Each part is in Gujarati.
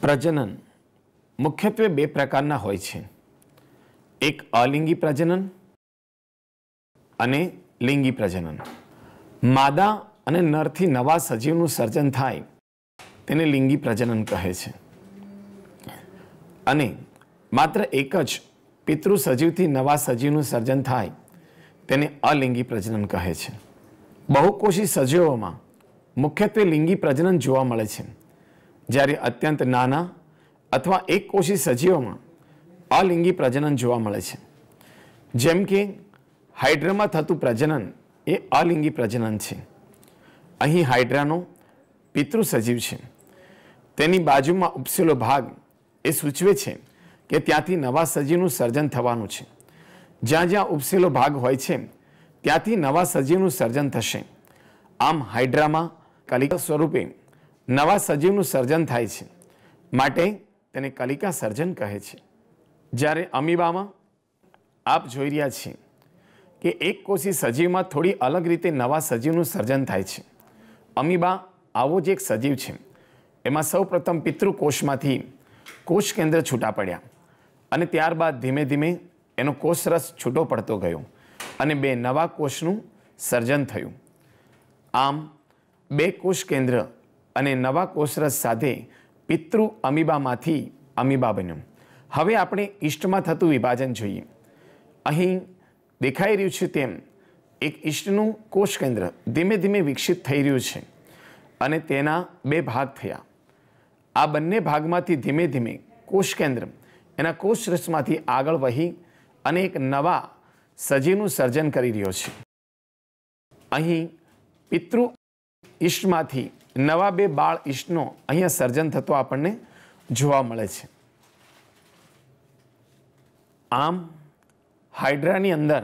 પ્રજનન મુખ્યત્વે બે પ્રકારના હોય છે એક અલિંગી પ્રજનન અને લિંગી પ્રજનન માદા અને નરથી નવા સજીવનું સર્જન થાય તેને લિંગી પ્રજનન કહે છે અને માત્ર એક જ પિતૃ સજીવથી નવા સજીવનું સર્જન થાય તેને અલિંગી પ્રજનન કહે છે બહુકોશી સજીવોમાં મુખ્યત્વે લિંગી પ્રજનન જોવા મળે છે જ્યારે અત્યંત નાના અથવા એકકોષી સજીવોમાં અલિંગી પ્રજનન જોવા મળે છે જેમ કે હાઇડ્રામાં થતું પ્રજનન એ અલિંગી પ્રજનન છે અહીં હાઇડ્રાનો પિતૃ સજીવ છે તેની બાજુમાં ઉપસેલો ભાગ એ સૂચવે છે કે ત્યાંથી નવા સજીવનું સર્જન થવાનું છે જ્યાં જ્યાં ઉપસેલો ભાગ હોય છે ત્યાંથી નવા સજીવનું સર્જન થશે આમ હાઇડ્રામાં કલિકા સ્વરૂપે નવા સજીવનું સર્જન થાય છે માટે તેને કલિકા સર્જન કહે છે જ્યારે અમીબામાં આપ જોઈ રહ્યા છે કે એક કોષી સજીવમાં થોડી અલગ રીતે નવા સજીવનું સર્જન થાય છે અમીબા આવો જ એક સજીવ છે એમાં સૌપ્રથમ પિતૃકોષમાંથી કોષ કેન્દ્ર છૂટા પડ્યા અને ત્યારબાદ ધીમે ધીમે એનો કોષરસ છૂટો પડતો ગયો અને બે નવા કોષનું સર્જન થયું આમ બે કોષ કેન્દ્ર અને નવા કોષરસ સાથે પિતૃ અમીબામાંથી અમીબા બન્યું હવે આપણે ઈષ્ટમાં થતું વિભાજન જોઈએ અહીં દેખાઈ રહ્યું છે તેમ એક ઈષ્ટનું કોષ કેન્દ્ર ધીમે ધીમે વિકસિત થઈ રહ્યું છે અને તેના બે ભાગ થયા આ બંને ભાગમાંથી ધીમે ધીમે કોષ કેન્દ્ર એના કોષરસમાંથી આગળ વહી અને એક નવા સજીવનું સર્જન કરી રહ્યો છે અહીં પિતૃ ઈષ્ટમાંથી નવા બે બાળ ઈષ્ટનો અહીંયા સર્જન થતો આપણને જોવા મળે છે આમ હાઇડ્રાની અંદર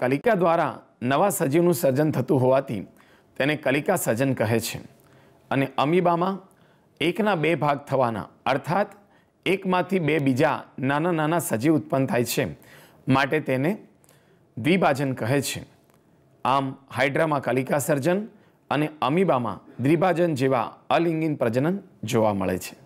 કલિકા દ્વારા નવા સજીવનું સર્જન થતું હોવાથી તેને કલિકા સર્જન કહે છે અને અમીબામાં એકના બે ભાગ થવાના અર્થાત એકમાંથી બે બીજા નાના નાના સજીવ ઉત્પન્ન થાય છે માટે તેને દ્વિભાજન કહે છે આમ હાઇડ્રામાં કલિકા સર્જન અને અમીબામાં દ્વિભાજન જેવા અલિંગિન પ્રજનન જોવા મળે છે